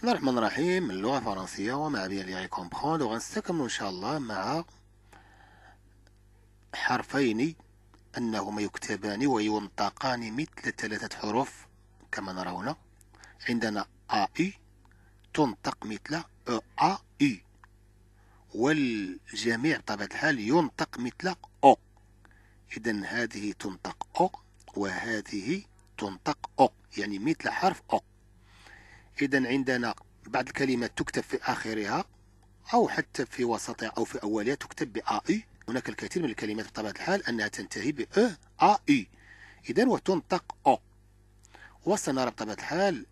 بسم الله الرحمن الرحيم اللغة الفرنسية ومع بي لي كومبخوند وغنستكملوا إن شاء الله مع حرفين أنهما يكتبان وينطقان مثل ثلاثة حروف كما نرون عندنا أ إي تنطق مثل أ إي والجميع بطبيعة الحال ينطق مثل أو إذا هذه تنطق أو وهذه تنطق أو يعني مثل حرف أو إذا عندنا بعض الكلمات تكتب في آخرها أو حتى في وسطها أو في أولها تكتب بآي e. هناك الكثير من الكلمات بطبيعة الحال أنها تنتهي أ آي إذا وتنطق أو وسنرى بطبيعة الحال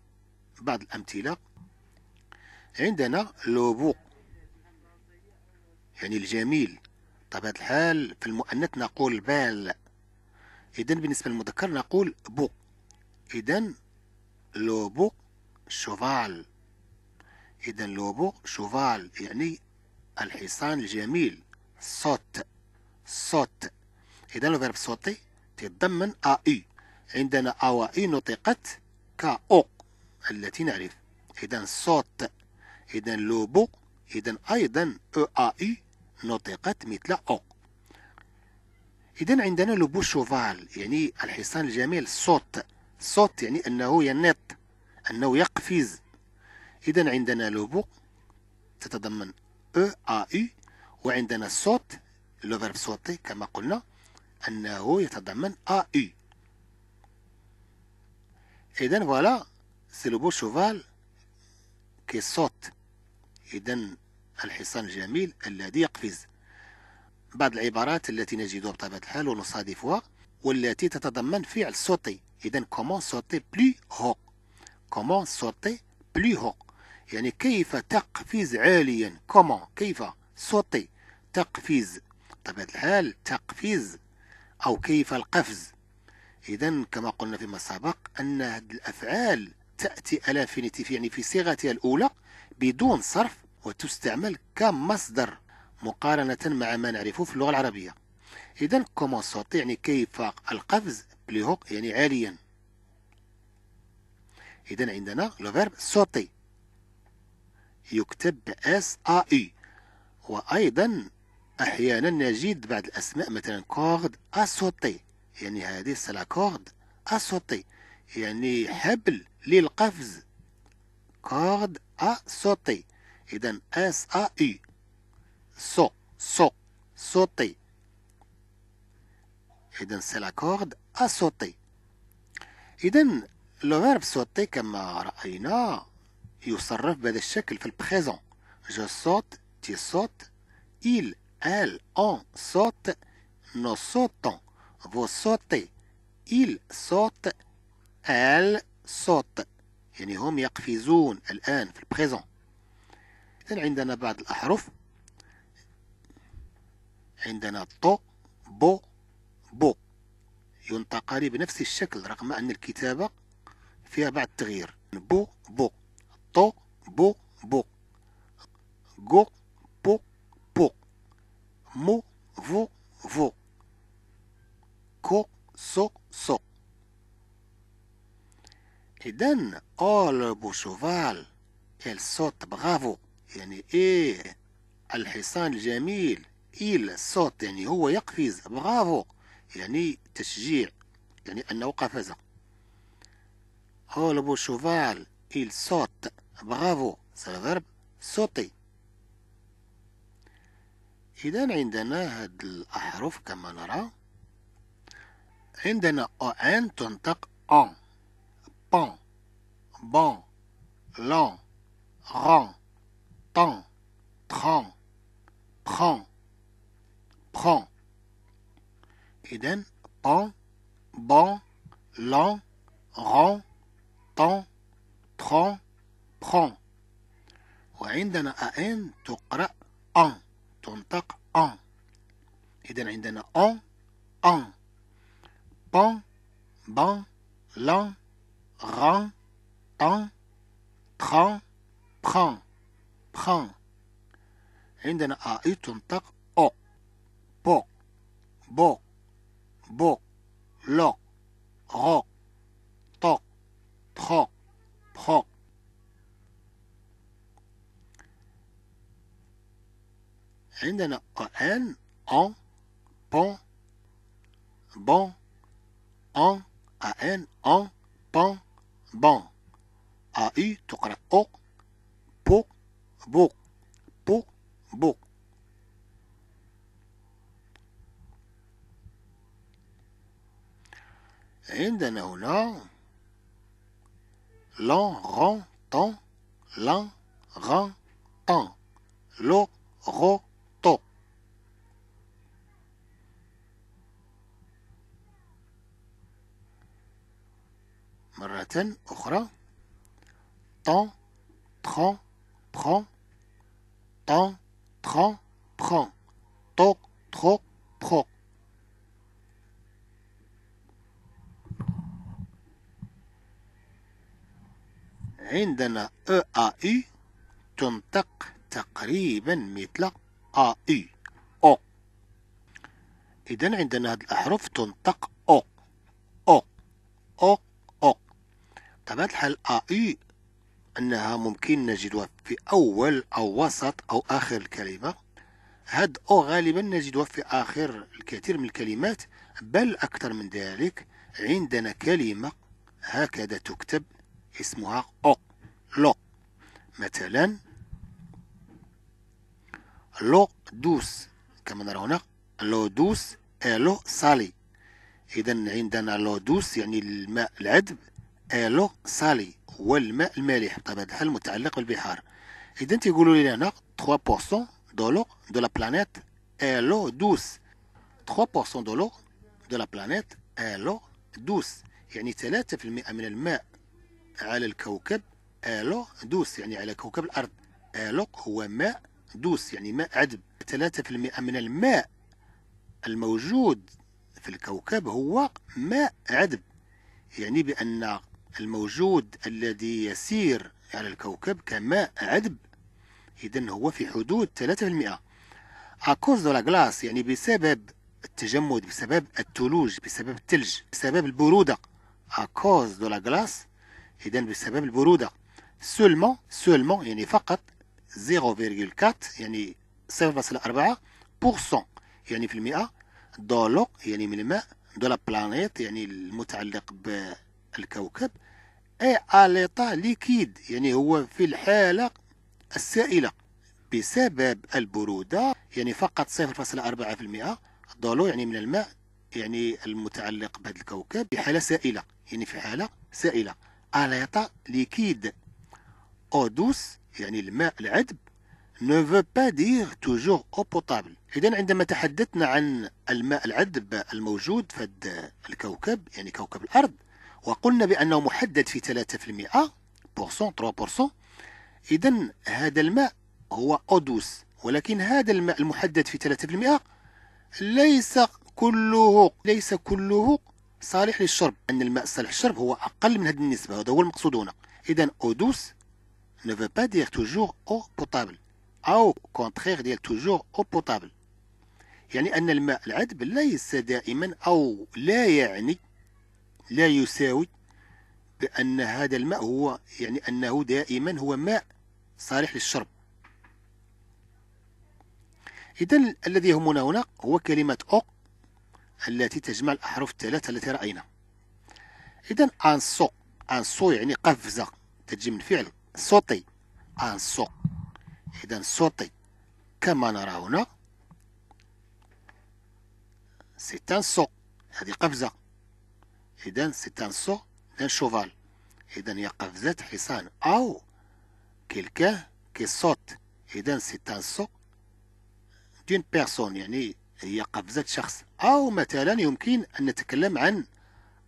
بعض الأمثلة عندنا لوبو يعني الجميل بطبيعة الحال في المؤنث نقول بال إذا بالنسبة للمذكر نقول بو إذا لوبو شوفال إذا لوبو شوفال يعني الحصان الجميل صوت صوت إذا الفيرب صوتي تتضمن أي عندنا أوائي نطقت كأو التي نعرف إذا صوت إذا لوبو إذا أيضا أو أي نطقت مثل أو إذا عندنا لوبو شوفال يعني الحصان الجميل صوت صوت يعني أنه ينط أنه يقفز إذا عندنا لو تتضمن أ أ إي وعندنا الصوت لو فيرب صوتي كما قلنا أنه يتضمن أ إي إذا فوالا سي لو بو شوفال كي صوت إذا الحصان الجميل الذي يقفز بعض العبارات التي نجدها بطبيعة الحال ونصادفها والتي تتضمن فعل صوتي إذا كومون صوتي بلي هوك كومون سوتي بلو هو يعني كيف تقفز عاليا كومون كيف سوتي تقفز طبيعة الحال تقفز أو كيف القفز إذا كما قلنا فيما سبق أن الأفعال تأتي ألافينيتيف يعني في صيغتها الأولى بدون صرف وتستعمل كمصدر مقارنة مع ما نعرفه في اللغة العربية إذا كومون سوتي يعني كيف القفز هو يعني عاليا إذا عندنا لو فيرب صوتي يكتب اس ا اي وأيضا أحيانا نجد بعض الأسماء مثلا كورد أسوطي يعني هذه سلاكورد أسوطي يعني حبل للقفز كورد أسوطي إذا اس ا اي سو سو صوتي إذا سلاكورد أسوطي إذا لو صوتي كما رأينا يصرف بهذا الشكل في البريزون جو صوت تي صوت إل أل أون صوت نو سوتون فو سوتي إل صوت أل صوت يعني هم يقفزون الآن في البريزون إذن عندنا بعض الأحرف عندنا طو بو بو ينطقان بنفس الشكل رغم أن الكتابة فيها بعد التغيير بو بو طو بو بو جو بو بو مو فو فو كو سو سو إذن أول بوشوفال الصوت برافو يعني إيه الحصان الجميل إيل الصوت يعني هو يقفز برافو يعني تشجيع يعني أنه قفز Oh, لبو شوفال إل صوت برافو Bravo, صوتي إذا عندنا هاد الأحرف كما نرى عندنا أو أن تنطق أن بان بون لان ران طان تخون بخون بخون إذا بان بون لان ران طن طن طن وعندنا أن تقرأ أن تنطق أن إذن عندنا أن أن بان بان لان غان طن طن بخان بخان عندنا أ تنطق أو بو بو بو لو غو طق prends, prends. عندنا en, On bon, bon, en, an, en, bon, bon. i o بو, l'en ron ton l'en ran ton, lo ro to مرة أخرى ton tron, prend ton tron, prend toc troc proc عندنا أ أ أي تنطق تقريبا مثل أ أي أو إذا عندنا هذه الأحرف تنطق أو أو أو أو طبعا الحال أ أي أنها ممكن نجدها في أول أو وسط أو آخر الكلمة هاد أو غالبا نجدها في آخر الكثير من الكلمات بل أكثر من ذلك عندنا كلمة هكذا تكتب اسمها لوك مثلا لو دوس كما نرى هنا لو دوس ألو إيه سالي إذا عندنا لو دوس يعني الماء العذب ألو إيه سالي هو الماء المالح بطبيعة الحال المتعلق بالبحار إذا تيقولوا لي هنا 3% دو لو دو لا بلانيت ألو دوس 3% دو لو دو لا بلانيت ألو دوس يعني 3% من الماء على الكوكب آلق دوس يعني على كوكب الأرض آلق هو ماء دوس يعني ماء عذب 3% من الماء الموجود في الكوكب هو ماء عذب يعني بأن الموجود الذي يسير على الكوكب كماء عذب إذا هو في حدود 3% أكوز دو لا يعني بسبب التجمد بسبب الثلوج بسبب الثلج بسبب البرودة أكوز دو لا إذا بسبب البرودة سولمون سولمون يعني فقط 0.4 يعني 0.4% يعني في المئة دولو يعني من الماء دو لا بلانيت يعني المتعلق بالكوكب اي اليطا ليكيد يعني هو في الحالة السائلة بسبب البرودة يعني فقط 0.4% دولو يعني من الماء يعني المتعلق بهذا الكوكب في حالة سائلة يعني في حالة سائلة أليطة ليكيد دوس يعني الماء العذب نو فو با دير توجور أو بوطابل إذا عندما تحدثنا عن الماء العذب الموجود في الكوكب يعني كوكب الأرض وقلنا بأنه محدد في 3% 3% إذا هذا الماء هو دوس ولكن هذا الماء المحدد في 3% ليس كله ليس كله صالح للشرب أن الماء الصالح للشرب هو أقل من هذه النسبة هذا هو المقصود هنا إذا أو دوس ne veut pas dire toujours eau potable أو كونتخيغ ديال toujours eau potable يعني أن الماء العذب ليس دائما أو لا يعني لا يساوي بأن هذا الماء هو يعني أنه دائما هو ماء صالح للشرب إذا الذي يهمنا هنا هو كلمة أو التي تجمع الأحرف الثلاثة التي رأينا إذن أنسو أنسو يعني قفزة تجي من فعل صوتي أنسو إذن صوتي كما نرى هنا سو هذه قفزة إذن ستان سو دان شوفال إذن هي قفزة حصان أو كيلكاه كيصوت ستان سو دون بيرسون يعني هي قفزة شخص أو مثلا يمكن أن نتكلم عن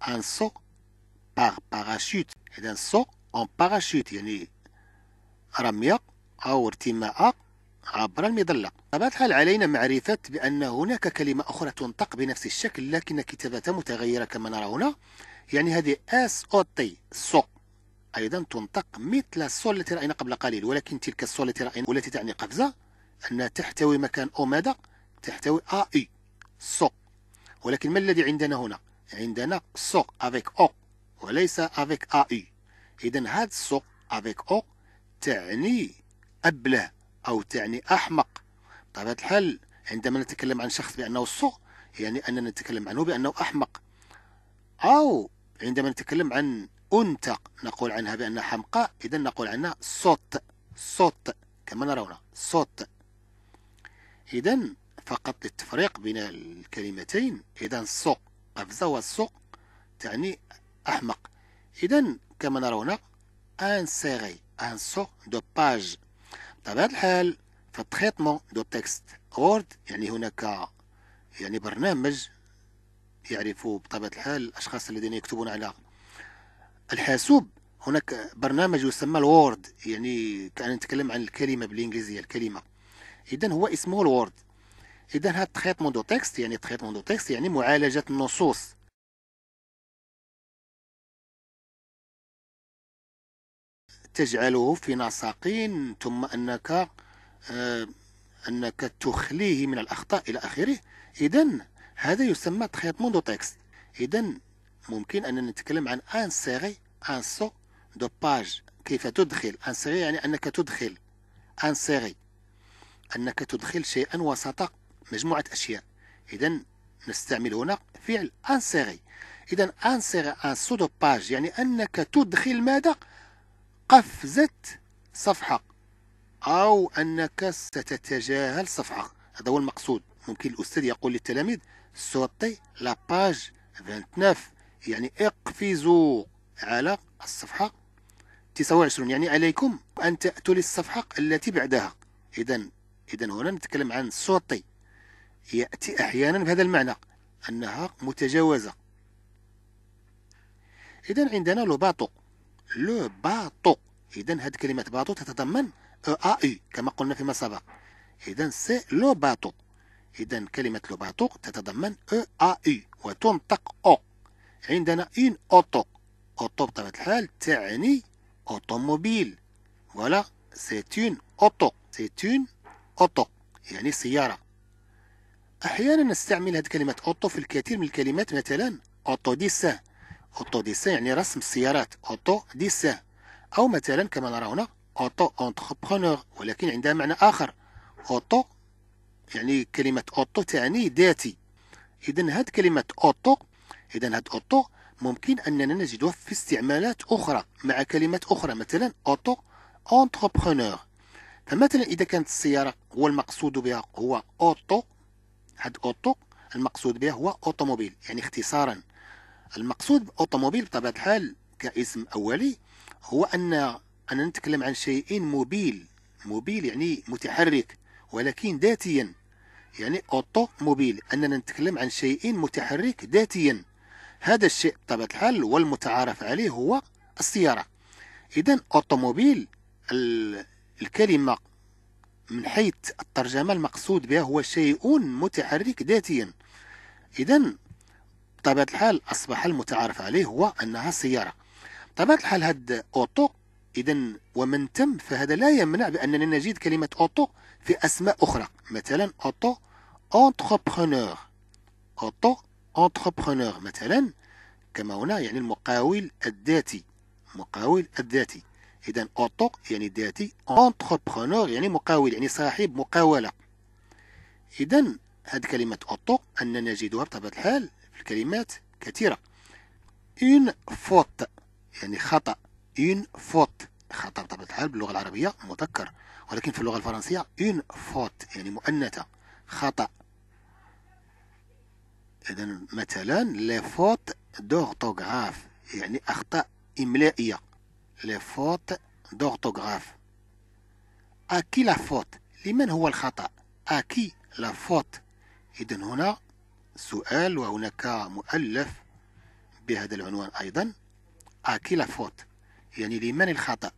أن سو باغ باراشوت إذا سو أون باراشوت يعني رمية أو ارتماء عبر المظلة بطبيعة الحال علينا معرفة بأن هناك كلمة أخرى تنطق بنفس الشكل لكن كتابتها متغيرة كما نرى هنا يعني هذه اس او تي سو أيضا تنطق مثل السو التي رأينا قبل قليل ولكن تلك السو التي رأينا والتي تعني قفزة أنها تحتوي مكان او ماذا تحتوي آ إي سو ولكن ما الذي عندنا هنا؟ عندنا سو افيك أو وليس افيك آ إي إذا هاد سو افيك أو تعني أبله أو تعني أحمق بطبيعة الحال عندما نتكلم عن شخص بأنه سو يعني أننا نتكلم عنه بأنه أحمق أو عندما نتكلم عن أنثى نقول عنها بأنها حمقاء إذا نقول عنها صوت صوت كما نرى هنا صوت إذا فقط للتفريق بين الكلمتين إذا السوق قفزة والسوق تعني أحمق إذا كما نرى هنا أن سيغي أن سوق دو باج بطبيعة الحال في التريتمون دو تكست وورد يعني هناك يعني برنامج يعرف بطبيعة الحال الأشخاص الذين يكتبون على الحاسوب هناك برنامج يسمى الوورد يعني كأن نتكلم عن الكلمة بالإنجليزية الكلمة إذا هو اسمه الوورد اذا هاد تريتمون دو تكست يعني تريتمون دو تكست يعني معالجه النصوص تجعله في نساقين ثم انك آه انك تخليه من الاخطاء الى اخره اذا هذا يسمى تريتمون دو تكست اذا ممكن أن نتكلم عن انسيري انسو دو باج كيف تدخل انسيري يعني انك تدخل انسيري انك تدخل شيئا وسط مجموعة أشياء إذا نستعمل هنا فعل انسيغي إذا انسيغي ان سودو باج يعني أنك تدخل ماذا قفزة صفحة أو أنك ستتجاهل صفحة هذا هو المقصود ممكن الأستاذ يقول للتلاميذ سوطي لاباج 29 يعني اقفزوا على الصفحة 29 يعني عليكم أن تأتوا للصفحة التي بعدها إذا إذا هنا نتكلم عن صوتي يأتي أحيانا بهذا المعنى أنها متجاوزة إذا عندنا لو باطو لو باطو إذا هذه كلمة باطو تتضمن أ أي كما قلنا فيما سبق إذا سي لو باطو إذا كلمة لو باطو تتضمن أ أي وتنطق أو عندنا إن أوتو أوتو بطبيعة الحال تعني أوتوموبيل سي سيتون أوتو سيتون أوتو يعني سيارة احيانا نستعمل كلمه اوتو في الكثير من الكلمات مثلا اوتو ديسا اوتو ديسا يعني رسم السيارات اوتو ديسا او مثلا كما نرى هنا اوتو انتربرونور ولكن عندها معنى اخر اوتو يعني كلمه اوتو تعني ذاتي اذا هاد كلمه اوتو اذا هاد اوتو ممكن اننا نجدها في استعمالات اخرى مع كلمات اخرى مثلا اوتو انتربرونور فمثلا اذا كانت السياره هو المقصود بها هو اوتو هاد اوتو المقصود به هو اوتوموبيل يعني اختصارا المقصود باوتوموبيل بطبيعه الحال كاسم اولي هو ان انا نتكلم عن شيء موبيل موبيل يعني متحرك ولكن ذاتيا يعني اوتو موبيل اننا نتكلم عن شيء متحرك ذاتيا هذا الشيء بطبيعه الحال والمتعارف عليه هو السياره اذا اوتوموبيل الكلمه من حيث الترجمة المقصود بها هو شيء متحرك ذاتيا إذا بطبيعة الحال أصبح المتعارف عليه هو أنها سيارة بطبيعة الحال هاد أوتو إذا ومن تم فهذا لا يمنع بأننا نجد كلمة أوتو في أسماء أخرى مثلا أوتو أنتربرونور أوتو أنتربرونور مثلا كما هنا يعني المقاول الذاتي مقاول الذاتي إذا أوتو يعني ذاتي أنتربرونور يعني مقاول يعني صاحب مقاولة إذا هذه كلمة أوتو أننا نجدها بطبيعة الحال في الكلمات كثيرة إن فوت يعني خطأ إن فوت خطأ بطبيعة الحال باللغة العربية مذكر ولكن في اللغة الفرنسية إن فوت يعني مؤنثة خطأ إذا مثلا لي فوت دوغتوغراف يعني أخطاء إملائية les fautes d'orthographe. À qui la faute لمن هو الخطأ à qui la faute إذا هنا سؤال وهناك مؤلف بهذا العنوان أيضا à qui la faute يعني لمن الخطأ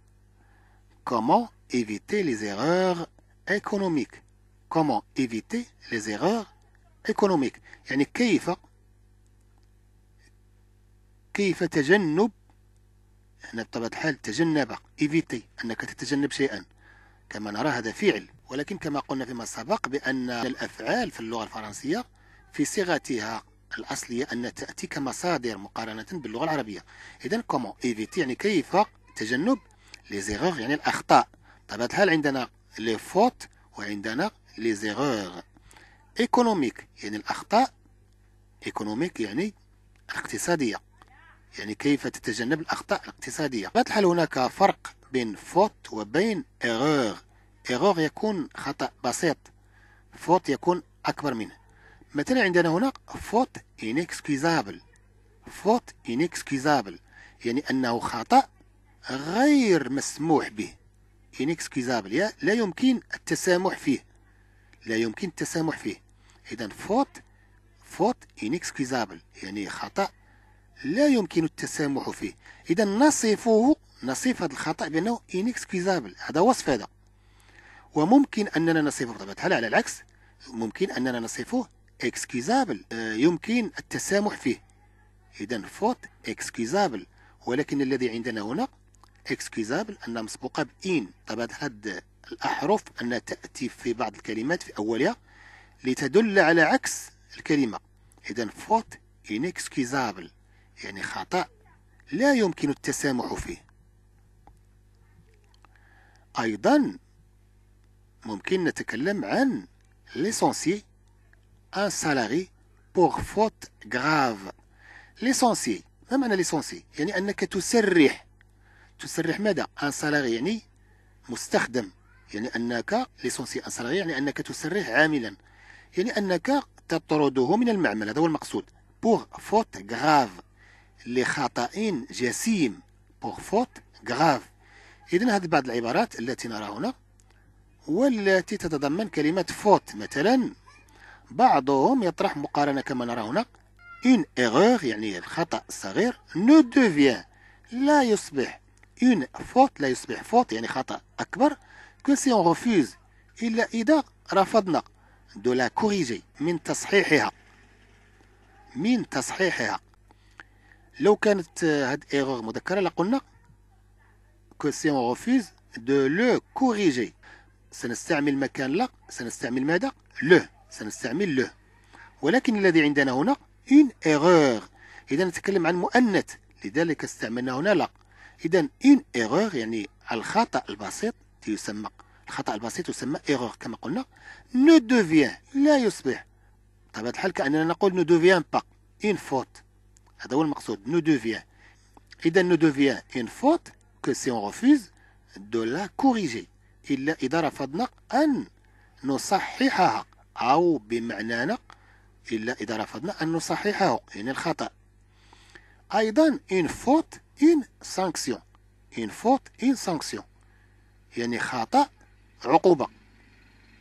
comment éviter les erreurs économiques comment éviter les erreurs économiques يعني كيف كيف تجنب أن بطبيعة الحال تجنب إيفيتي أنك تتجنب شيئا كما نرى هذا فعل ولكن كما قلنا فيما سبق بأن الأفعال في اللغة الفرنسية في صيغتها الأصلية أن تأتي كمصادر مقارنة باللغة العربية إذا كومون إيفيتي يعني كيف تجنب لي زيغور يعني الأخطاء بطبيعة الحال عندنا لي فوت وعندنا لي زيغور ايكونوميك يعني الأخطاء ايكونوميك يعني الاقتصادية يعني كيف تتجنب الأخطاء الاقتصادية بطبيعة الحال هناك فرق بين فوت وبين ايرور ايرور يكون خطأ بسيط فوت يكون أكبر منه مثلا عندنا هنا فوت إنكسكيزابل فوت إنكسكيزابل يعني أنه خطأ غير مسموح به إنكسكيزابل لا يمكن التسامح فيه لا يمكن التسامح فيه إذا فوت فوت إنكسكيزابل يعني خطأ لا يمكن التسامح فيه إذا نصفه نصف هذا الخطأ بأنه انكسكيزابل هذا وصف هذا وممكن أننا نصفه بطبيعة الحال على العكس ممكن أننا نصفه اكسكيزابل آه، يمكن التسامح فيه إذا فوت اكسكيزابل ولكن الذي عندنا هنا اكسكيزابل أنها مسبوقة بإن طبعا الحال الأحرف أنها تأتي في بعض الكلمات في أولها لتدل على عكس الكلمة إذا فوت inexcusable يعني خطأ لا يمكن التسامح فيه أيضا ممكن نتكلم عن ليسونسي ان سالاري بوغ فوت غراف ليسونسي ما معنى ليسونسي يعني أنك تسرح تسرح ماذا ان سالاري يعني مستخدم يعني أنك ليسونسي ان سالاري يعني أنك تسرح عاملا يعني أنك تطرده من المعمل هذا هو المقصود بوغ فوت غراف لخطأ جسيم بوغ فوت غراف إذن هذه بعض العبارات التي نراها هنا والتي تتضمن كلمة فوت مثلا بعضهم يطرح مقارنة كما نرى هنا إن إغوغ يعني الخطأ الصغير نو devient لا يصبح إن فوت لا يصبح فوت يعني خطأ أكبر كو سي on إلا إذا رفضنا دو لا كوريجي من تصحيحها من تصحيحها لو كانت هاد ايغور مذكره لقلنا كو سي اون غوفوز دو لو كوريجي سنستعمل مكان لا سنستعمل ماذا لو سنستعمل لو ولكن الذي عندنا هنا اون ايغور اذا نتكلم عن مؤنث لذلك استعملنا هنا لا اذا اون ايغور يعني الخطا البسيط يسمى الخطا البسيط يسمى ايغور كما قلنا نو دوفيان لا يصبح بطبيعه الحال كاننا نقول نو دوفيان با اون فوت هذا هو المقصود نو دوفيان إذا نو دوفيان إن فوت كو سي أون غوفوز دو لا كوريجي إلا إذا رفضنا أن نصححها أو بمعنانا إلا إذا رفضنا أن نصححه يعني الخطأ أيضا إن فوت إن سانكسيون إن فوت إن سانكسيون يعني خطأ عقوبة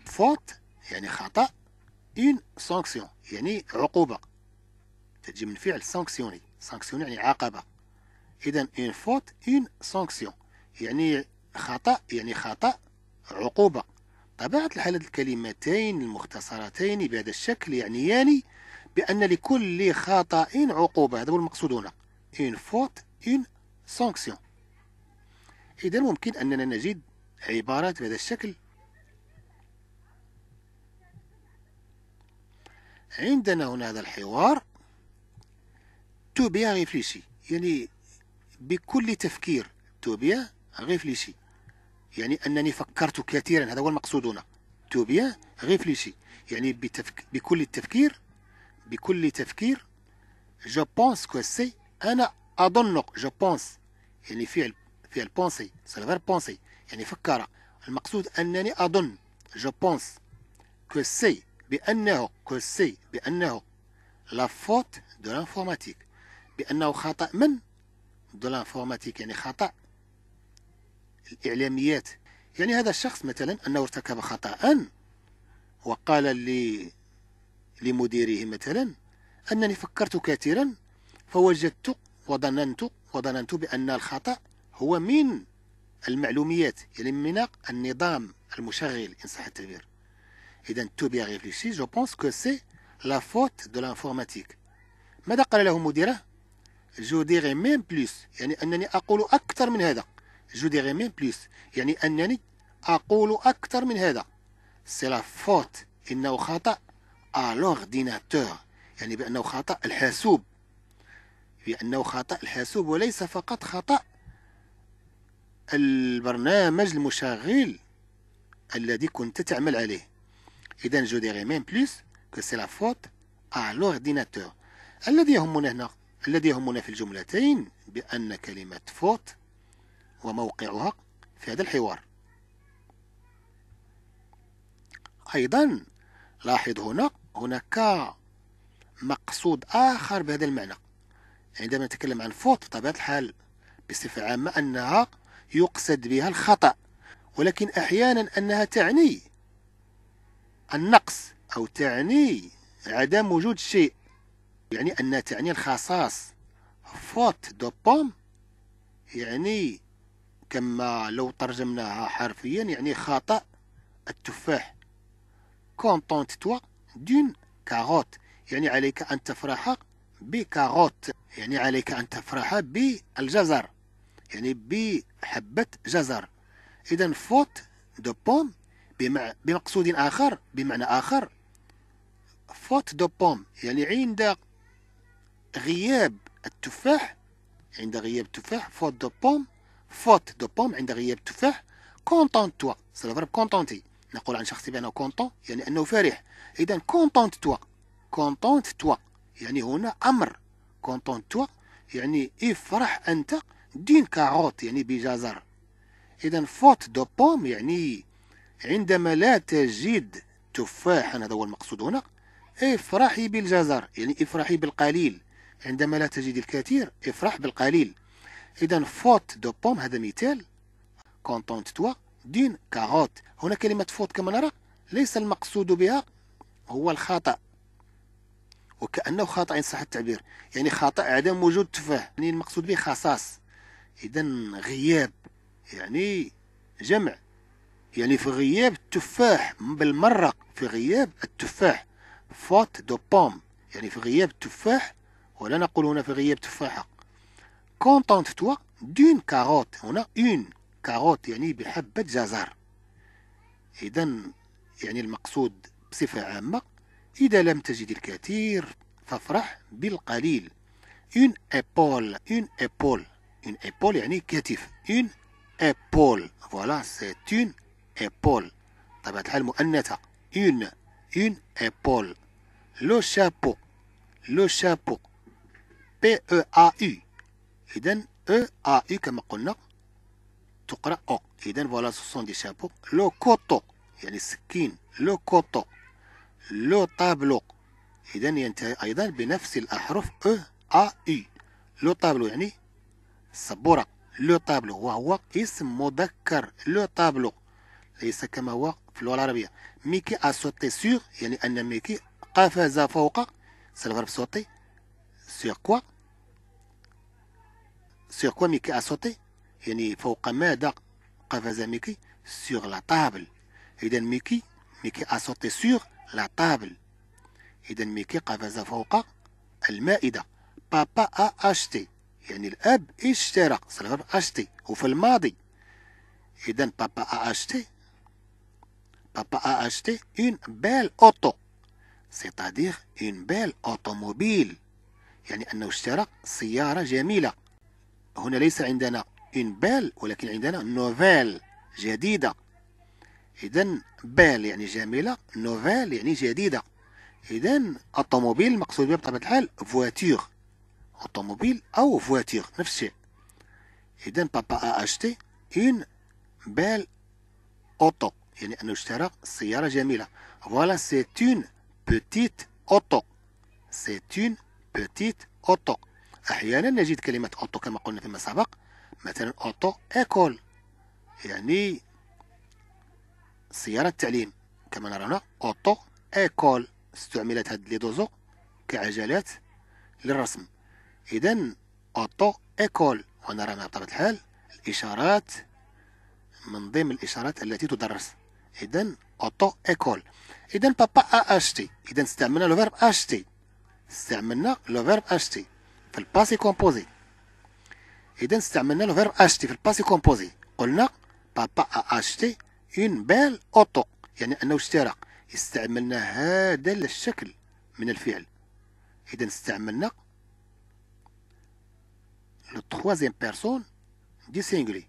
فوت يعني خطأ إن سانكسيون يعني عقوبة تجي من فعل سانكسيوني سانكسيوني يعني عاقبة إذا إن فوت إن سانكسيون يعني خطأ يعني خطأ عقوبة طبيعة الحال الكلمتين المختصرتين بهذا الشكل يعنيان يعني بأن لكل خطأ عقوبة هذا هو المقصود هنا إن فوت إن سانكسيون إذا ممكن أننا نجد عبارات بهذا الشكل عندنا هنا هذا الحوار تو بيان ريفليسي يعني بكل تفكير تو بيان ريفليسي يعني أنني فكرت كثيرا هذا هو المقصود هنا تو بيان ريفليسي يعني بتفك... بكل تفكير بكل تفكير جو بونس كو سي أنا أظن جو بونس يعني فعل فعل بونسي فير بونسي يعني فكر المقصود أنني أظن جو بونس كو سي بأنه كو سي بأنه لا فوت دو لانفورماتيك بأنه خطأ من؟ دو لانفورماتيك يعني خطأ الإعلاميات يعني هذا الشخص مثلا أنه ارتكب خطأ وقال لي لمديره مثلا أنني فكرت كثيرا فوجدت وظننت وظننت بأن الخطأ هو من المعلوميات يعني من النظام المشغل إن صح التعبير إذا تو بيان ريفليشي جو بونس كو سي لا فوت دو لانفورماتيك ماذا قال له مديره جو ديغي ميم بلوس يعني أنني أقول أكثر من هذا جو ديغي ميم بلوس يعني أنني أقول أكثر من هذا سي لا فوت إنه خطأ لورديناتور يعني بأنه خطأ الحاسوب بأنه خطأ الحاسوب وليس فقط خطأ البرنامج المشغل الذي كنت تعمل عليه إذا جو ديغي ميم بلوس كو سي لا فوت ا لورديناتور الذي يهمنا هنا الذي يهمنا في الجملتين بأن كلمة فوت وموقعها في هذا الحوار أيضا لاحظ هنا هناك مقصود آخر بهذا المعنى عندما نتكلم عن فوت بطبيعة الحال بصفة عامة أنها يقصد بها الخطأ ولكن أحيانا أنها تعني النقص أو تعني عدم وجود شيء يعني أن تعني الخصاص فوت دو بوم يعني كما لو ترجمناها حرفيا يعني خطأ التفاح كونتونت توا دون كاروت يعني عليك أن تفرح بكاروت يعني عليك أن تفرح بالجزر يعني بحبة جزر إذا فوت دو بوم بمقصود آخر بمعنى آخر فوت دو بوم يعني عند غياب التفاح عند غياب التفاح فوت دو بوم فوت دو بوم عند غياب التفاح كونتونت توا لافرب كونتونتي نقول عن شخصي بأنه كونتون يعني أنه فرح إذا كونتونت توا كونتونت توا يعني هنا أمر كونتونت توا يعني افرح أنت دين كاروت يعني بجزر إذا فوت دو بوم يعني عندما لا تجد تفاحا هذا هو المقصود هنا افرحي بالجزر يعني افرحي بالقليل عندما لا تجد الكثير افرح بالقليل إذا فوت دو بوم هذا مثال كونتونت توا دون كاروت هنا كلمة فوت كما نرى ليس المقصود بها هو الخطأ وكأنه خطأ إن صح التعبير يعني خطأ عدم وجود تفاه يعني المقصود به خصاص إذا غياب يعني جمع يعني في غياب التفاح بالمرة في غياب التفاح فوت دو بوم يعني في غياب التفاح ولا نقول هنا في غياب تفاحة كونتونت توا دون كاروت هنا اون كاروت يعني بحبة جزر إذا يعني المقصود بصفة عامة إذا لم تجد الكثير فافرح بالقليل اون ايبول اون ايبول اون ايبول يعني كتف اون ايبول فوالا سي اون ايبول طبعا الحال مؤنثة اون اون ايبول لو شابو لو شابو بي او ا او اذن او ا او كما قلنا تقرا او اذن فوالا سون دي شابو لو كوتو يعني السكين لو كوتو لو طابلو اذن ينتهي ايضا بنفس الاحرف او ا او لو طابلو يعني السبوره لو طابلو وهو اسم مذكر لو طابلو ليس كما هو في اللغه العربيه ميكي ا سوتي سور يعني ان ميكي قفز فوق سالفر صوتي سور كوا سيغ كوا ميكي اسوتي يعني فوق ماذا قفز ميكي سيغ لا طابل إذا ميكي ميكي اسوتي سيغ لا طابل إذا ميكي قفز فوق المائدة بابا ا اشتي يعني الأب اشترى صرف اشتي وفي الماضي إذا بابا ا اشتي بابا ا اشتي une belle اوتو c'est-à-dire une belle automobile يعني أنه اشترى سيارة جميلة هنا ليس عندنا إن بال ولكن عندنا نوفيل جديدة إذا بال يعني جميلة نوفيل يعني جديدة إذا الطوموبيل مقصود بها بطبيعة الحال فواتيغ الطوموبيل أو فواتيغ نفس الشيء إذا بابا أ أشتي إن بال أوتو يعني أنه اشترى سيارة جميلة فوالا سي اون بوتيت أوتو سي اون بوتيت أوتو أحيانا نجد كلمة أوتو كما قلنا فيما سبق مثلا أوتو إيكول يعني سيارة التعليم كما نرى هنا أوتو إيكول استعملت هاد لي دوزو كعجلات للرسم إذا أوتو إيكول ونرى هنا بطبيعة الحال الإشارات من ضمن الإشارات التي تدرس إذا أوتو إيكول إذا بابا أشتي إذا استعملنا لو فيرب أشتي استعملنا لو فيرب أشتي في الباسي كومبوزي اذا استعملنا له فيرب اشتي في الباسي كومبوزي قلنا بابا اشتي اون بال اوتو يعني انه اشترى استعملنا هذا الشكل من الفعل اذا استعملنا لو ترويزيام بيرسون دي سينغلي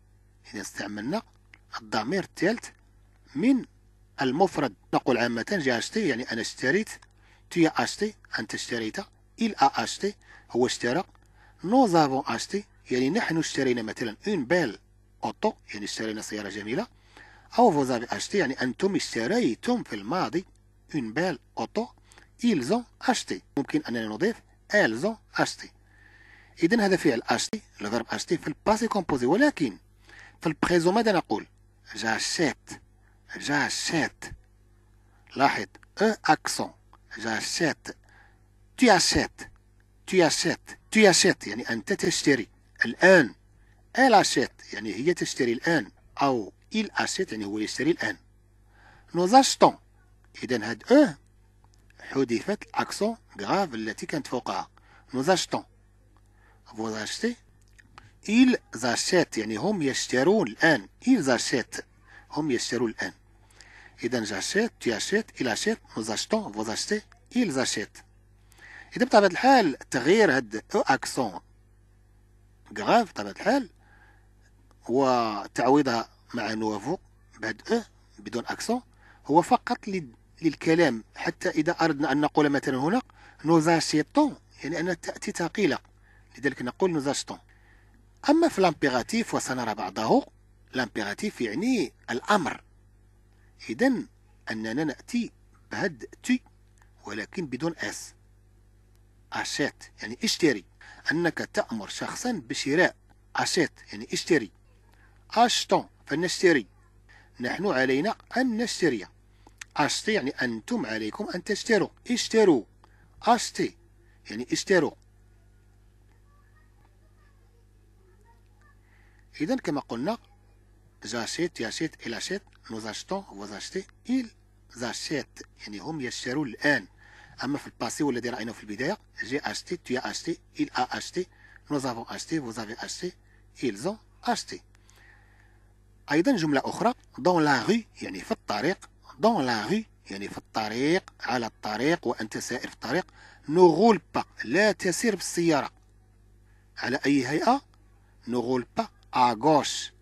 اذا استعملنا الضمير الثالث من المفرد نقول عامة جي اشتي يعني انا اشتريت تي اشتي انت اشتريت il اشتي هو اشترى نو افون اشتي يعني نحن اشترينا مثلا اون بيل اوتو يعني اشترينا سيارة جميلة او زافي اشتي يعني انتم اشتريتم في الماضي اون بيل اوتو ايلزون اشتي ممكن اننا نضيف ايلزون اشتي اذا هذا فعل اشتي الفيرب اشتي في الباسي كومبوزي ولكن في البريزو ماذا نقول جاشيت جاشيت لاحظ أ أكسون جاشيت تي اشيت تياسات تياسات يعني أنت تشتري الآن ال الاسيت يعني هي تشتري الآن أو إل أسيت يعني هو يشتري الآن نوز أشتون إذا هاد أو حذفت الأكسون غراف التي كانت فوقها نوز أشتون فوز أشتي إل زاشيت يعني هم يشترون الآن إل زاشيت هم يشترون الآن إذا جاشيت تياشيت إل أشيت نوز أشتون فوز أشتي إل زاشيت اذا بطبيعه الحال تغيير هاد او اكسون كغاف بطبيعه الحال وتعويضها مع نوافو بعد او بدون اكسون هو فقط للكلام حتى اذا اردنا ان نقول مثلا هنا نوزاشيتون يعني ان تاتي ثقيله لذلك نقول نوزاشيتون اما في الامبيراتيف وسنرى بعضه الامبيراتيف يعني الامر اذا اننا ناتي بهد تي ولكن بدون اس أسات يعني اشتري أنك تأمر شخصا بشراء أسات يعني اشتري أشتون فنشتري نحن علينا أن نشتري أشتي يعني أنتم عليكم أن تشتروا اشتروا أشتي يعني اشتروا إذا كما قلنا زاشيت ياشيت الاشيت سيت نوزاشتون وزاشتي إل زاشيت يعني هم يشترون الآن اما في الباسي والذي راينا رايناه في البدايه جي اشتي تي اشتي ايل ا اشتي نو nous اشتي فو زافي اشتي acheté ils ايضا جمله اخرى دون لا غي يعني في الطريق دون لا غي يعني في الطريق على الطريق وانت سائر في الطريق نغول با لا تسير بالسياره على اي هيئه نغول با اغوش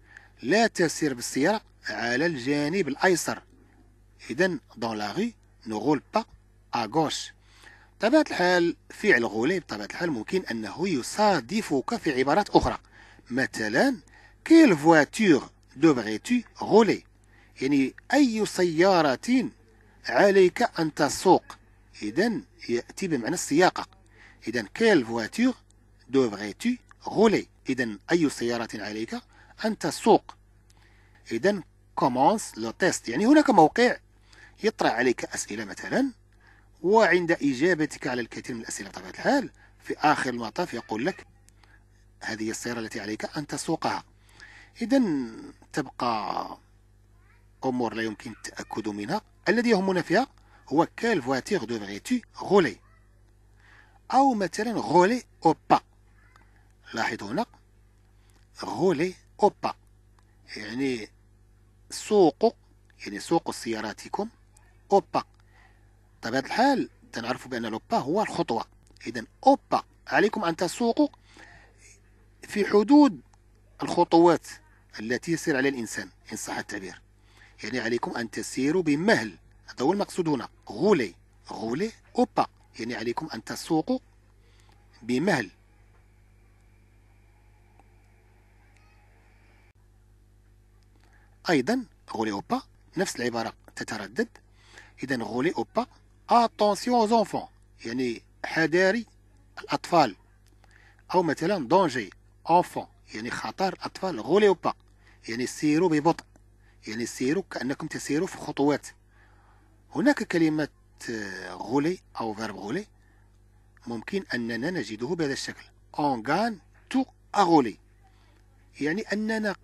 لا تسير بالسياره على الجانب الايسر اذا دون لا نو نغول با أغوش بطبيعة الحال فعل غولي بطبيعة الحال ممكن أنه يصادفك في عبارات أخرى مثلا كيل فواتور دوفغيتي غولي يعني أي سيارة عليك أن تسوق إذا يأتي بمعنى السياقة إذا كيل فواتور دوفغيتي غولي إذا أي سيارة عليك أن تسوق إذا كومونس لو تيست يعني هناك موقع يطرح عليك أسئلة مثلا وعند إجابتك على الكثير من الأسئلة بطبيعة الحال في آخر المطاف يقول لك هذه السيارة التي عليك أن تسوقها إذا تبقى أمور لا يمكن التأكد منها الذي يهمنا فيها هو كال فواتيغ دو فيغيتي غولي أو مثلا غولي أوبا لاحظ هنا غولي أوبا يعني سوق يعني سوق سياراتكم أوبا بهذا الحال تنعرفوا بأن لوبا هو الخطوة إذا أوبا عليكم أن تسوقوا في حدود الخطوات التي يسير عليها الإنسان إن صح التعبير يعني عليكم أن تسيروا بمهل هذا هو المقصود هنا غولي غولي أوبا يعني عليكم أن تسوقوا بمهل أيضا غولي أوبا نفس العبارة تتردد إذا غولي أوبا اتونسيون زونفون يعني حذاري الاطفال او مثلا دونجي اونفون يعني خطر الاطفال غوليو با يعني سيروا ببطء يعني سيروا كانكم تسيروا في خطوات هناك كلمه غولي او فيرب غولي ممكن اننا نجده بهذا الشكل اونغان تو اغولي يعني اننا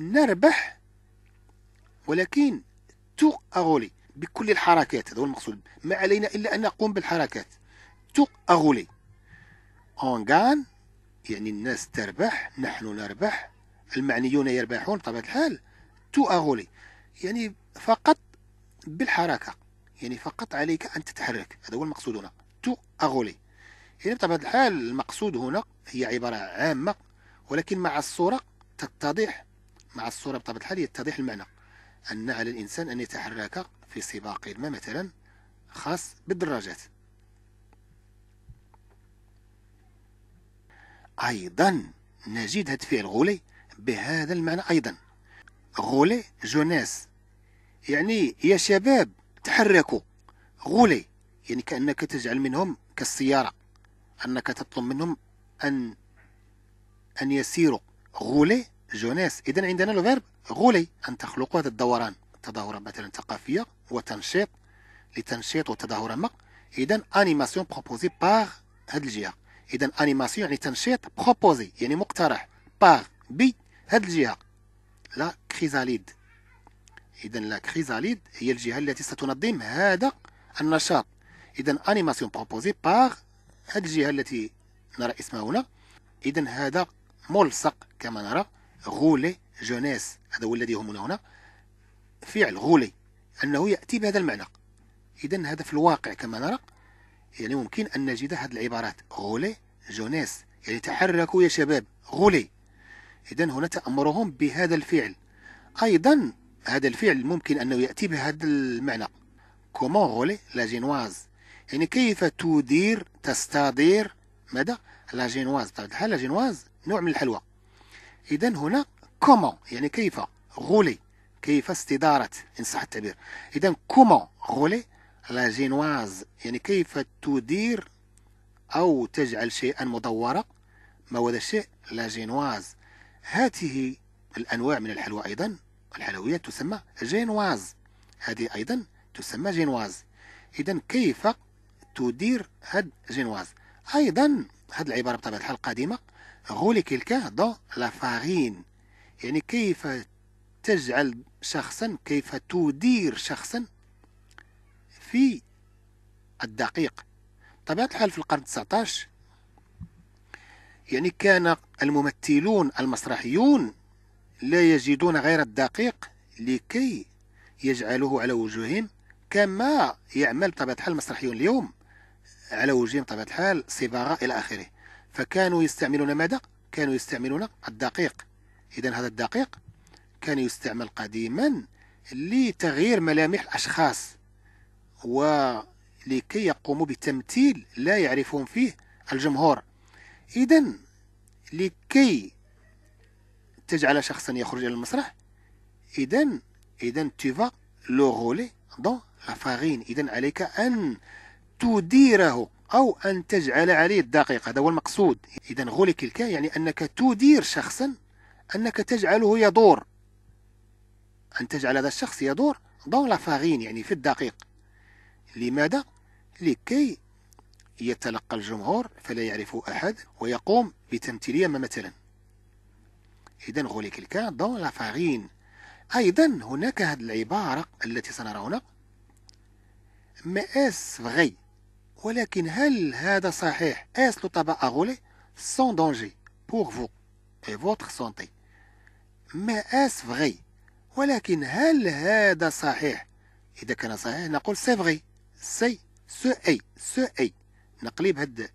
نربح ولكن تو اغولي بكل الحركات هذا هو المقصود ما علينا إلا أن نقوم بالحركات تو أغولي أونغان يعني الناس تربح نحن نربح المعنيون يربحون بطبيعة الحال تو أغولي يعني فقط بالحركة يعني فقط عليك أن تتحرك هذا هو المقصود هنا تو أغولي يعني بطبيعة الحال المقصود هنا هي عبارة عامة ولكن مع الصورة تتضح مع الصورة بطبيعة الحال يتضح المعنى أن على الإنسان أن يتحرك في سباق ما مثلا خاص بالدراجات أيضا نجد هذا الفعل غولي بهذا المعنى أيضا غولي جوناس يعني يا شباب تحركوا غولي يعني كأنك تجعل منهم كالسيارة أنك تطلب منهم أن أن يسيروا غولي جوناس إذا عندنا الفيرب غولي أن تخلقوا هذا الدوران تظاهرة مثلا ثقافية وتنشيط لتنشيط وتظاهرة ما إذا أنيماسيون بروبوزي باغ هاد الجهة إذا أنيماسيون يعني تنشيط بروبوزي يعني مقترح باغ بي هاد الجهة لا كريزاليد إذا لا كريزاليد هي الجهة التي ستنظم هذا النشاط إذا أنيماسيون بروبوزي باغ هاد الجهة التي نرى اسمها هنا إذا هذا ملصق كما نرى غولي جونيس هذا هو الذي يهمنا هنا فعل غولي أنه يأتي بهذا المعنى إذا هذا في الواقع كما نرى يعني ممكن أن نجد هذه العبارات غولي جونيس يعني تحركوا يا شباب غولي إذا هنا تأمرهم بهذا الفعل أيضا هذا الفعل ممكن أنه يأتي بهذا المعنى كومون غولي لا جينواز يعني كيف تدير تستدير ماذا لا جينواز بطبيعة طيب، الحال لا جينواز نوع من الحلوى إذا هنا كومون يعني كيف غولي كيف استدارت إن صح التعبير إذا كومون غولي لا جينواز يعني كيف تدير أو تجعل شيئا مدورا ما هو الشيء لا جينواز هاته الأنواع من الحلوى أيضا الحلويات تسمى جينواز هذه أيضا تسمى جينواز إذا كيف تدير هاد جينواز أيضا هاد العبارة بطبيعة الحال قديمة غولي كيلكان دون لا فارين يعني كيف تجعل شخصا كيف تدير شخصا في الدقيق طبيعة الحال في القرن 19 يعني كان الممثلون المسرحيون لا يجدون غير الدقيق لكي يجعله على وجوههم كما يعمل بطبيعة الحال المسرحيون اليوم على وجوههم بطبيعة الحال صباغة إلى آخره فكانوا يستعملون ماذا؟ كانوا يستعملون الدقيق إذا هذا الدقيق كان يستعمل قديما لتغيير ملامح الأشخاص ولكي يقوموا بتمثيل لا يعرفون فيه الجمهور إذا لكي تجعل شخصا يخرج إلى المسرح إذا إذا تفا لو غولي دون لافارين فاغين إذا عليك أن تديره أو أن تجعل عليه الدقيق هذا هو المقصود إذا غولي كلكا يعني أنك تدير شخصا أنك تجعله يدور أن تجعل هذا الشخص يدور دور لافارين يعني في الدقيق لماذا؟ لكي يتلقى الجمهور فلا يعرف أحد ويقوم بتمثيلية مثلا إذن غولي كلكا دون لافارين أيضا هناك هذه العبارة التي سنرى هنا ما اس فغي ولكن هل هذا صحيح اس لو طبق غولي سون دونجي بور فو اي فوتر سونتي ما اس فغي ولكن هل هذا صحيح؟ إذا كان صحيح نقول سيفغي سي سو أي سو أي نقلب هاد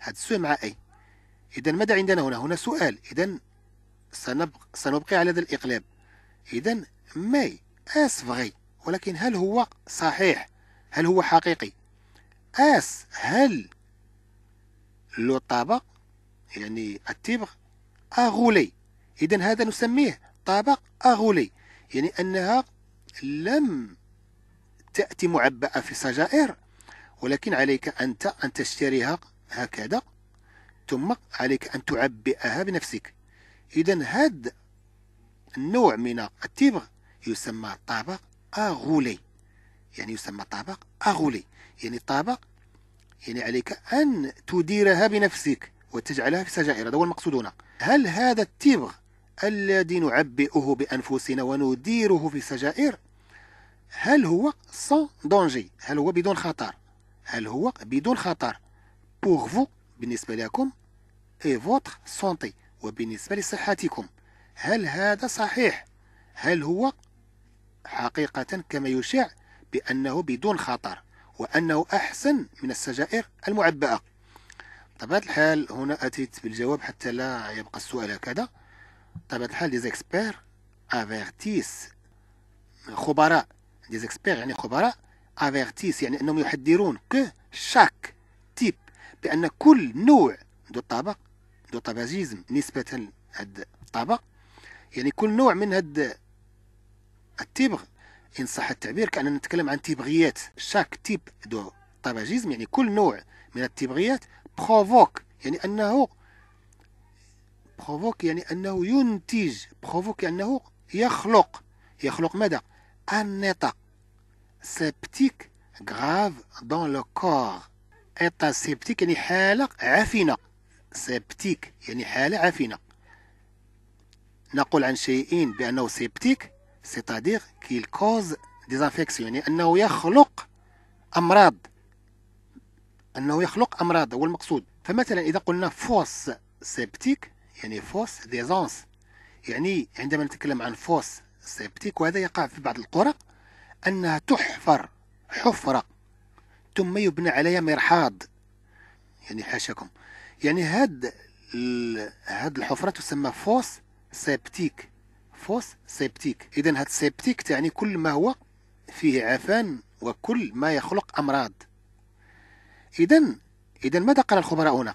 هاد سو مع أي إذا ماذا عندنا هنا؟ هنا سؤال إذا سنبق سنبقي على هذا الإقلاب إذا ماي فغي ولكن هل هو صحيح؟ هل هو حقيقي؟ أس هل لو طابق يعني التبغ أغولي إذا هذا نسميه الطبق أغولي يعني أنها لم تأتي معبأة في سجائر ولكن عليك أنت أن تشتريها هكذا ثم عليك أن تعبئها بنفسك إذا هذا النوع من التبغ يسمى طبق أغولي يعني يسمى طبق أغولي يعني طبق يعني عليك أن تديرها بنفسك وتجعلها في سجائر هذا هو المقصود هنا هل هذا التبغ الذي نعبئه بأنفسنا ونديره في السجائر هل هو سان دونجي هل هو بدون خطر هل هو بدون خطر بوغ فو بالنسبة لكم اي فوتر سونتي وبالنسبة لصحتكم هل هذا صحيح هل هو حقيقة كما يشاع بأنه بدون خطر وأنه أحسن من السجائر المعبأة بطبيعة الحال هنا أتيت بالجواب حتى لا يبقى السؤال هكذا بطبيعة الحال دي زيكسبير افيرتيس خبراء دي زيكسبير يعني خبراء افيرتيس يعني انهم يحذرون كو شاك تيب بان كل نوع دو طابق دو طبازيزم نسبة لهاد الطبق يعني كل نوع من هاد التبغ إن صح التعبير كأننا نتكلم عن تبغيات شاك تيب دو طباجيزم يعني كل نوع من التبغيات بروفوك يعني أنه بروفوك يعني أنه ينتج بروفوك أنه يخلق يخلق ماذا؟ ان النطق سيبتيك غراف دون لو كور ايطا سيبتيك يعني حالة عفنة سيبتيك يعني حالة عفنة نقول عن شيء بأنه سيبتيك سيتادير كيل كوز ديزانفيكسيون يعني أنه يخلق أمراض أنه يخلق أمراض هو المقصود فمثلا إذا قلنا فوس سيبتيك يعني فوس ديزونس يعني عندما نتكلم عن فوس سيبتيك وهذا يقع في بعض القرى أنها تحفر حفرة ثم يبنى عليها مرحاض يعني حاشاكم يعني هاد هاد الحفرة تسمى فوس سيبتيك فوس سيبتيك إذا هاد سيبتيك تعني كل ما هو فيه عفان وكل ما يخلق أمراض إذا إذا ماذا قال الخبراء هنا؟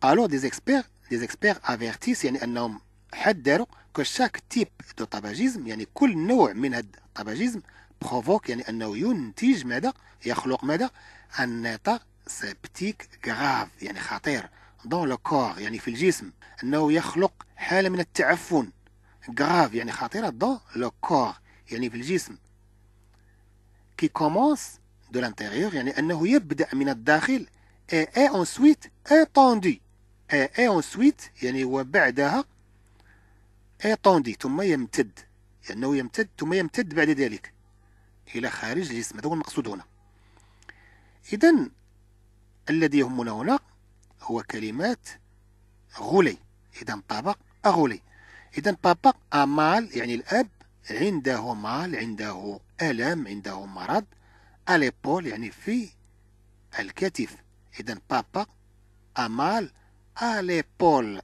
قالوا دي زيكسبير دي زيكسبير افيرتيس يعني انهم حذروا كشاك تيب دو طباجيزم يعني كل نوع من هاد الطباجيزم بروفوك يعني انه ينتج ماذا يخلق ماذا النيطة سبتيك غراف يعني خطير دون لو كور يعني في الجسم انه يخلق حالة من التعفن غراف يعني خطيرة دون لو كور يعني في الجسم كي كومونس دو لانتيريور يعني انه يبدا من الداخل اي اي انسويت انتوندي اي اونسويت يعني وبعدها طوندي ثم يمتد لأنه يعني يمتد ثم يمتد بعد ذلك إلى خارج الجسم هذا هو المقصود هنا إذا الذي يهمنا هنا هو كلمات غولي إذا طابق أغولي إذا بابا أمال يعني الأب عنده مال عنده ألم عنده مرض أليبول يعني في الكتف إذا بابا أمال à l'épaule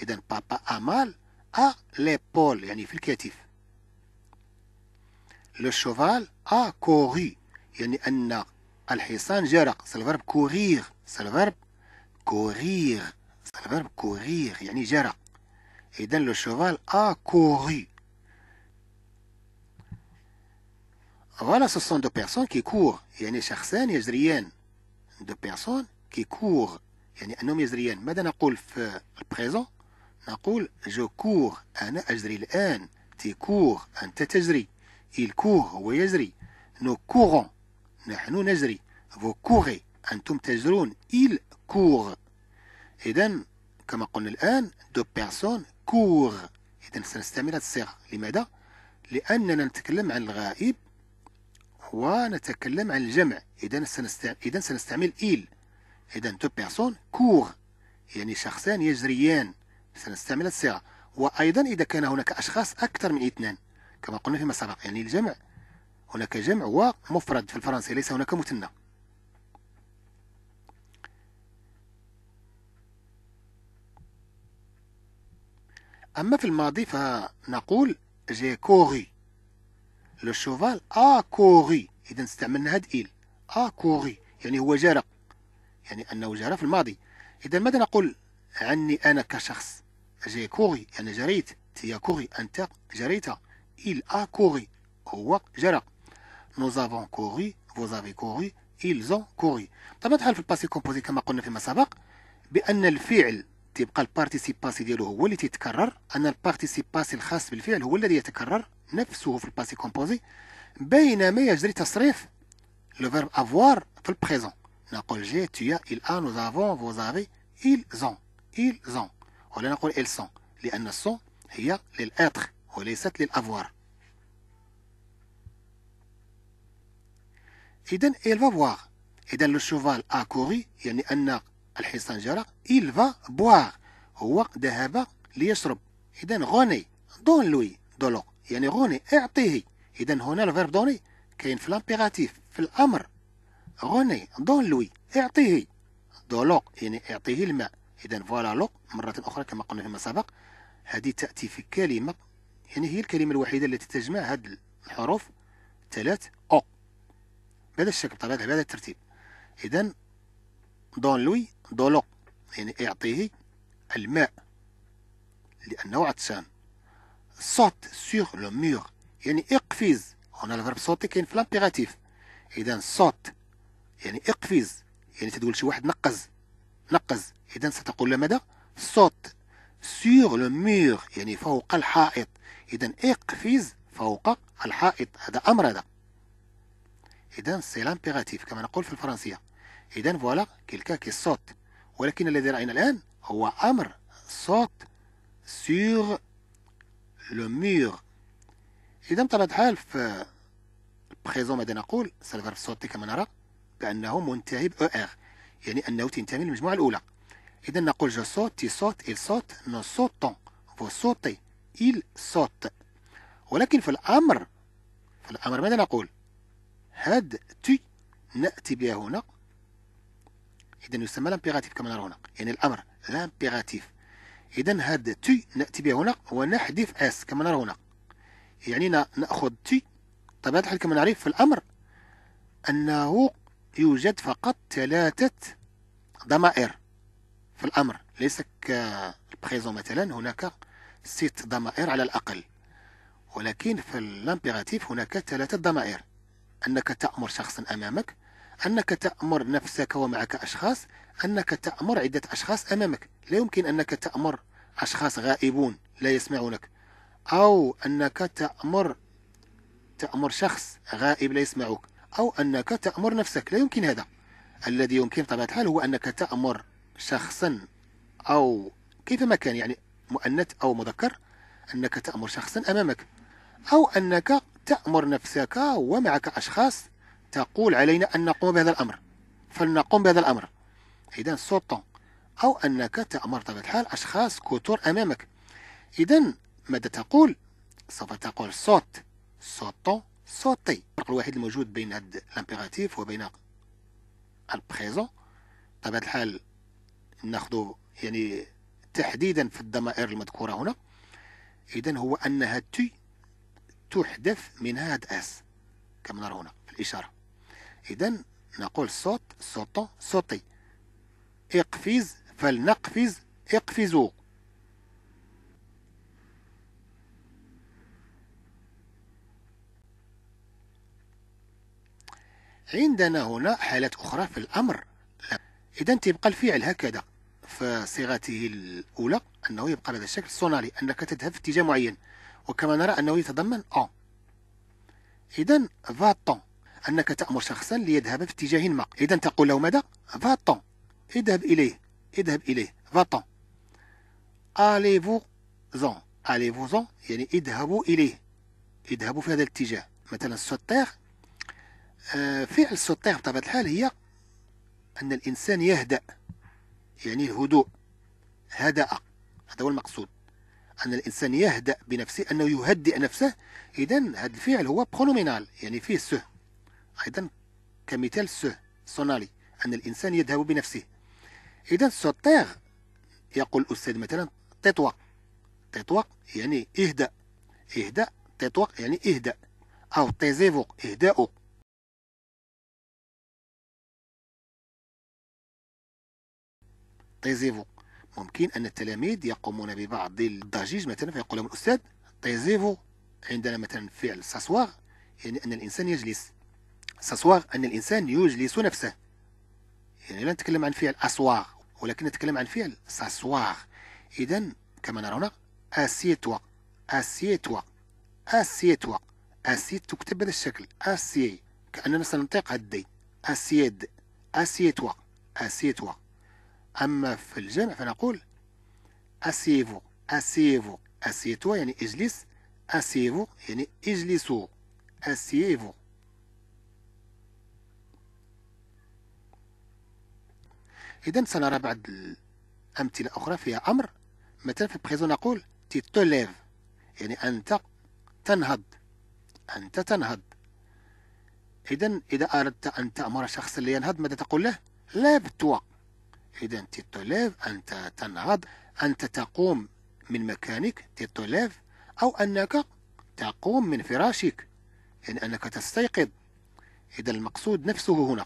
Et إذا papa Amal. à l'épaule a في الكتف Le cheval a couru يعني أن الحصان جرى c'est le verbe courir c'est le verbe courir c'est le verbe courir يعني Et d'un le cheval a couru Voilà, ce sont deux personnes qui courent. y a Il يعني une يجريان. Deux personnes qui courent. يعني أنهم يجريان ماذا نقول في البريزون نقول جو كور أنا أجري الآن تي كور أنت تجري il كور هو يجري نو كورون نحن نجري فو كوري أنتم تجرون il كور إذا كما قلنا الآن دو بيرسون كور إذا سنستعمل هذه الصيغة لماذا؟ لأننا نتكلم عن الغائب ونتكلم عن الجمع إذا سنستعمل إذا سنستعمل إل إذا دو بيرسون كور يعني شخصان يجريان سنستعمل الصيغة وأيضا إذا كان هناك أشخاص أكثر من اثنان كما قلنا فيما سبق يعني الجمع هناك جمع ومفرد في الفرنسية ليس هناك مثنى أما في الماضي فنقول جي كوغي لو شوفال ا كوغي إذا استعملنا هاد إيل ا كوغي يعني هو جارق يعني أنه جرى في الماضي إذا ماذا نقول عني أنا كشخص جي كوري يعني جريت تي كوري أنت جريت إل أ كوري هو جرى nous avons couru vous avez couru ils ont couru طبعا تحل في الباسي كومبوزي كما قلنا فيما سبق بأن الفعل تبقى البارتيسيباسي ديالو هو اللي تيتكرر أن البارتيسيباسي الخاص بالفعل هو الذي يتكرر نفسه في الباسي كومبوزي بينما يجري تصريف لو فيرب افوار في البريزون نقول جي tu as il a nous avons vous avez ils ont ils ولا نقول إل سون لأن السون هي للأتر وليست للأفوار إذن إل فا بواغ إذن لو شوفال أ كوغي يعني أن الحصان جرى إل فا بواغ هو ذهب ليشرب إذن غوني دون لوي دولو يعني غوني اعطيه إذن هنا الفيرب دوني كاين في لامبيراتيف في الأمر غوني دون لوي اعطيه دولوق يعني اعطيه الماء اذا فوالا لوك مرة اخرى كما قلنا فيما سبق هذه تأتي في كلمة يعني هي الكلمة الوحيدة التي تجمع هذه الحروف ثلاث او بهذا الشكل بطبيعة بهذا الترتيب اذا دون لوي دولوق يعني اعطيه الماء لأنه عطشان صوت سور لو ميغ يعني اقفز هنا الغرب صوتي كاين في الامبيراتيف اذا صوت يعني اقفز يعني تقول شي واحد نقز نقز إذا ستقول ماذا صوت سيغ لو ميغ يعني فوق الحائط إذا اقفز فوق الحائط هذا أمر هذا إذا سي لامبيراتيف كما نقول في الفرنسية إذا فوالا كيلكا كي صوت ولكن الذي رأينا الآن هو أمر صوت سيغ لو ميغ إذا بطبيعة الحال في بريزون ماذا نقول سالفر صوتي كما نرى بأنه منتهي ب ER يعني أنه تنتمي للمجموعة الأولى إذا نقول جو صوت تي صوت إل صوت نو صوتون فو صوتي إل صوت ولكن في الأمر في الأمر ماذا نقول هاد تي نأتي بها هنا إذا يسمى لامبيغاتيف كما نرى هنا يعني الأمر لامبيغاتيف إذا هاد تي نأتي بها هنا ونحذف اس كما نرى هنا يعني نأخذ تي طبعا الحال كما نعرف في الأمر أنه يوجد فقط ثلاثة ضمائر في الأمر ليس كالبخيزون مثلا هناك ست ضمائر على الأقل ولكن في الامبيراتيف هناك ثلاثة ضمائر أنك تأمر شخصا أمامك أنك تأمر نفسك ومعك أشخاص أنك تأمر عدة أشخاص أمامك لا يمكن أنك تأمر أشخاص غائبون لا يسمعونك أو أنك تأمر تأمر شخص غائب لا يسمعك أو أنك تأمر نفسك لا يمكن هذا الذي يمكن طبعا الحال هو أنك تأمر شخصا أو كيفما كان يعني مؤنث أو مذكر أنك تأمر شخصا أمامك أو أنك تأمر نفسك ومعك أشخاص تقول علينا أن نقوم بهذا الأمر فلنقوم بهذا الأمر إذا سلطان أو أنك تأمر طبعا الحال أشخاص كثر أمامك إذا ماذا تقول سوف تقول صوت سوتون صوتي الفرق الوحيد الموجود بين هاد الامبيراتيف وبين البريزون بطبيعة الحال ناخذ يعني تحديدا في الضمائر المذكورة هنا إذا هو أنها تي تحدث من هاد اس كما نرى هنا في الإشارة إذا نقول صوت صوتو صوتي اقفز فلنقفز اقفزوا عندنا هنا حالات أخرى في الأمر إذا تبقى الفعل هكذا فصيغته الأولى أنه يبقى بهذا الشكل صنالي أنك تذهب في اتجاه معين وكما نرى أنه يتضمن أن إذا فاتون أنك تأمر شخصا ليذهب في اتجاه ما إذا تقول له ماذا فاتون اذهب إليه اذهب إليه فاتون فو زون فو زون يعني اذهبوا إليه اذهبوا في هذا الاتجاه مثلا سوتيغ آه، فعل سوتيغ بطبيعة الحال هي أن الإنسان يهدأ يعني الهدوء هدأ هذا هو المقصود أن الإنسان يهدأ بنفسه أنه يهدئ نفسه إذا هذا الفعل هو برونومينال يعني فيه سه أيضا كمثال سه سونالي أن الإنسان يذهب بنفسه إذا سوتيغ يقول الأستاذ مثلا تطوق تطوق يعني إهدأ إهدأ تطوق يعني إهدأ أو تيزيفوق إهداؤك طيزيفو ممكن أن التلاميذ يقومون ببعض الضجيج مثلا فيقول لهم الأستاذ طيزيفو عندنا مثلا فعل ساسواغ يعني أن الإنسان يجلس ساسواغ أن الإنسان يجلس نفسه يعني لا نتكلم عن فعل أسواغ ولكن نتكلم عن فعل ساسواغ إذا كما نرى هنا أسيتوا أسيتوا أسيتوا أسيت تكتب بهذا الشكل أسي كأننا سننطق الدي أسيد أسيتوا أسيتوا أما في الجمع فنقول أسيفو أسيفو أسيتو يعني اجلس أسيفو يعني اجلسوا أسيفو إذا سنرى بعض الأمثلة أخرى فيها أمر مثلا في بريزون نقول تيتوليف يعني أنت تنهض أنت تنهض إذا إذا أردت أن تأمر شخصا لينهض ماذا تقول له لاب توا إذا تيتوليف أنت تنهض أنت تقوم من مكانك تيتوليف أو أنك تقوم من فراشك يعني أنك تستيقظ إذا المقصود نفسه هنا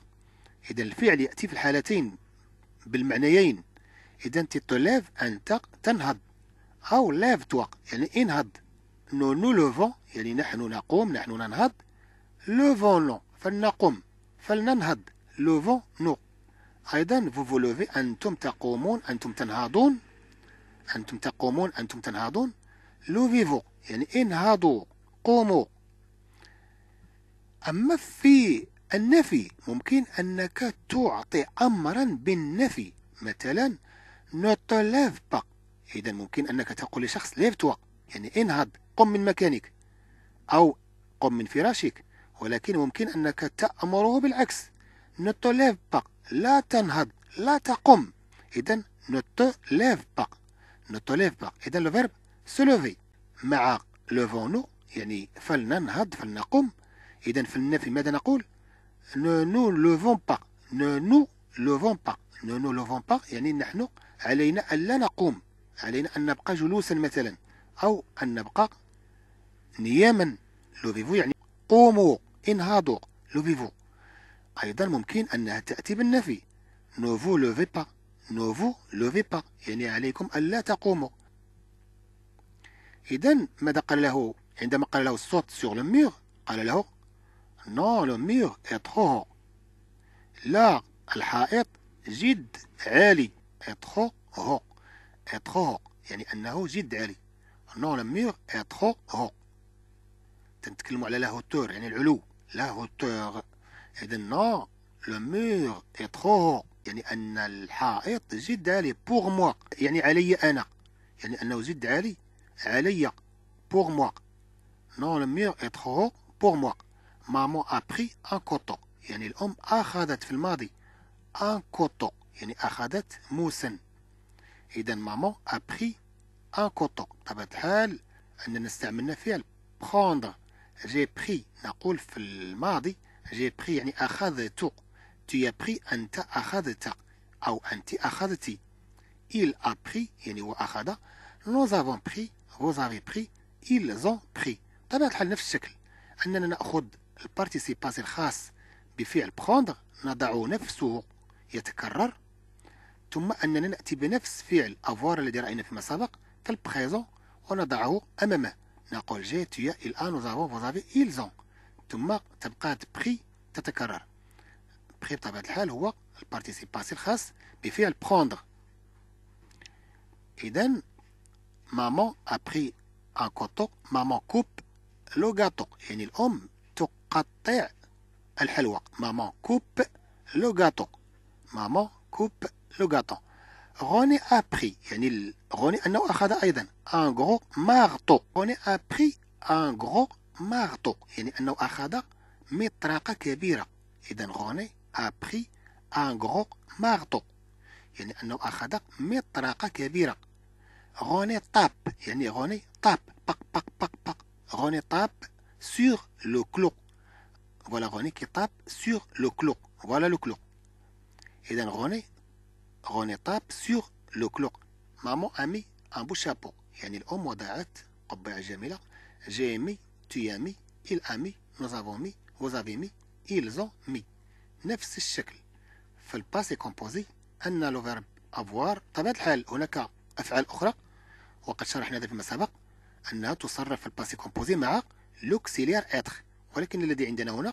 إذا الفعل يأتي في الحالتين بالمعنيين إذا تيتوليف أنت تنهض أو ليف توا يعني انهض نو نو لوفون يعني نحن نقوم نحن ننهض لوفون فلنقم فلننهض لوفون نو أيضا فوفولوفي أنتم تقومون أنتم تنهضون أنتم تقومون أنتم تنهضون لوفيفو يعني انهضوا قوموا أما في النفي ممكن أنك تعطي أمرا بالنفي مثلا نوتوليف با إذا ممكن أنك تقول لشخص ليف توا يعني انهض قم من مكانك أو قم من فراشك ولكن ممكن أنك تأمره بالعكس ne te با لا تنهض لا تقم إذا ne te با pas ne با إذا لو فيرب سولوفي مع لوفونو يعني فلننهض فلنقم إذا في النفي ماذا نقول نو nous levons نو نو nous با نو نو nous levons با يعني نحن علينا أن لا نقوم علينا أن نبقى جلوسا مثلا أو أن نبقى نياما لوفيفو يعني قوموا انهضوا لوفيفو أيضا ممكن أنها تأتي بالنفي نوفو لوفي با نوفو لوفي با يعني عليكم ألا تقوموا إذا ماذا قال له عندما قال له الصوت سور لو ميغ قال له نو لو ميغ اتخوه لا الحائط جد عالي اتخوه هو يعني أنه جد عالي نو لو ميغ هو تنتكلموا على لا هوتور يعني العلو لا هوتور إذن لو مور إي ترو يعني أن الحائط زد عليه بوغ موا يعني علي أنا يعني أنه زد علي علي بوغ موا نو لو مور إي ترو بوغ موا مامو أبخي أن كوتو يعني الأم أخذت في الماضي أن كوتو يعني أخذت موسن إذن مامو أبخي أن كوتو بطبيعة الحال أننا استعملنا فعل بخوندر جي بخي نقول في الماضي j'ai pris يعني أخذت tu as pris أنت أخذت أو أنت أخذتي il a pris يعني أخذ nous avons pris vous avez pris ils ont pris طبعا الحال نفس الشكل أننا نأخذ باسي الخاص بفعل prendre نضع نفسه يتكرر ثم أننا نأتي بنفس فعل avoir الذي رأينا فيما سبق في البريزون ونضعه أمامه نقول جي tu إل il a nous avons vous avez ils ثم تبقى بخي تتكرر بخي بطبيعة الحال هو البارتيسيب باسي الخاص بفعل بخوندغ إذن مامون أبخي أن كوتو مامون كوب لو غاتو يعني الأم تقطع الحلوى مامون كوب لو غاتو مامون كوب لو غاتو غوني أبخي يعني غوني أنه أخذ أيضا أن غرو مارتو غوني أبخي أن غرو معطو يعني أنه أخذ مطرقة كبيرة إذا غوني أبخي أن un مارتو يعني أنه أخذ مطرقة كبيرة غوني طاب يعني غوني طاب بق بق بق بق غوني طاب سور لو كلو فوالا غوني كي طاب سور لو كلو فوالا لو كلو إذا غوني غوني طاب سور لو كلو مامو أمي أن بو شابو يعني الأم وضعت قبعة جميلة جيمي Tu as mis, il a mis, nous avons mis, vous avez mis, ils ont mis. نفس الشكل في الباسي كومبوزي أن لو فيرب افوار طبيعة الحال هناك افعال اخرى وقد شرحنا هذا فيما سبق انها تصرف في الباسي كومبوزي مع لوكسيليار اتخ ولكن الذي عندنا هنا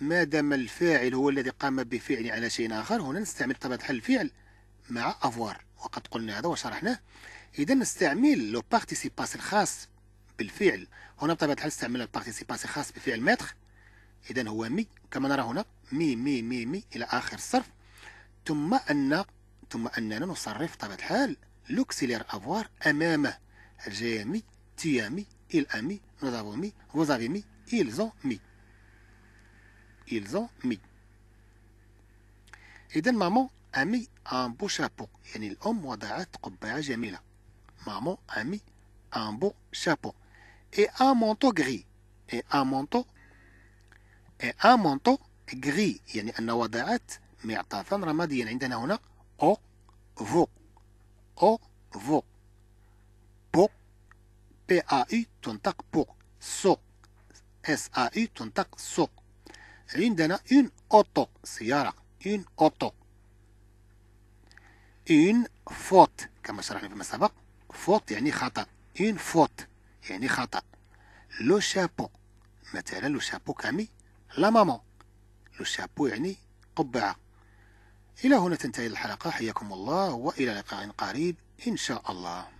ما دام الفاعل هو الذي قام بفعل على شيء اخر هنا نستعمل طبيعة الحال الفعل مع افوار وقد قلنا هذا وشرحناه اذا نستعمل لو بارتيسيباس الخاص بالفعل هنا بطبيعة الحال استعمل البارتيسيبانسي خاص بفعل متر إذا هو مي كما نرى هنا مي مي مي مي إلى آخر الصرف ثم أن ثم أننا نصرف بطبيعة الحال لوكسيلير أفوار أمامه جامي تيامي إل أمي نوزافو مي avons مي vous مي mis, ils ont mis. إذا مامون أمي أن بو شابو يعني الأم وضعت قبعة جميلة مامون أمي أن بو شابو et un manteau gris et un manteau et un manteau gris يعني أن وضعت معطفا رماديا عندنا هنا أو فو أو فو بو. P A U تنطق بو. S A U تنطق y عندنا une auto سيارة une auto une faute كما شرحنا فيما سبق faute يعني une faute يعني خطأ لو شابو مثلا لو شابو كامي لا مامون لو شابو يعني قبعة إلى هنا تنتهي الحلقة حياكم الله وإلى لقاء قريب إن شاء الله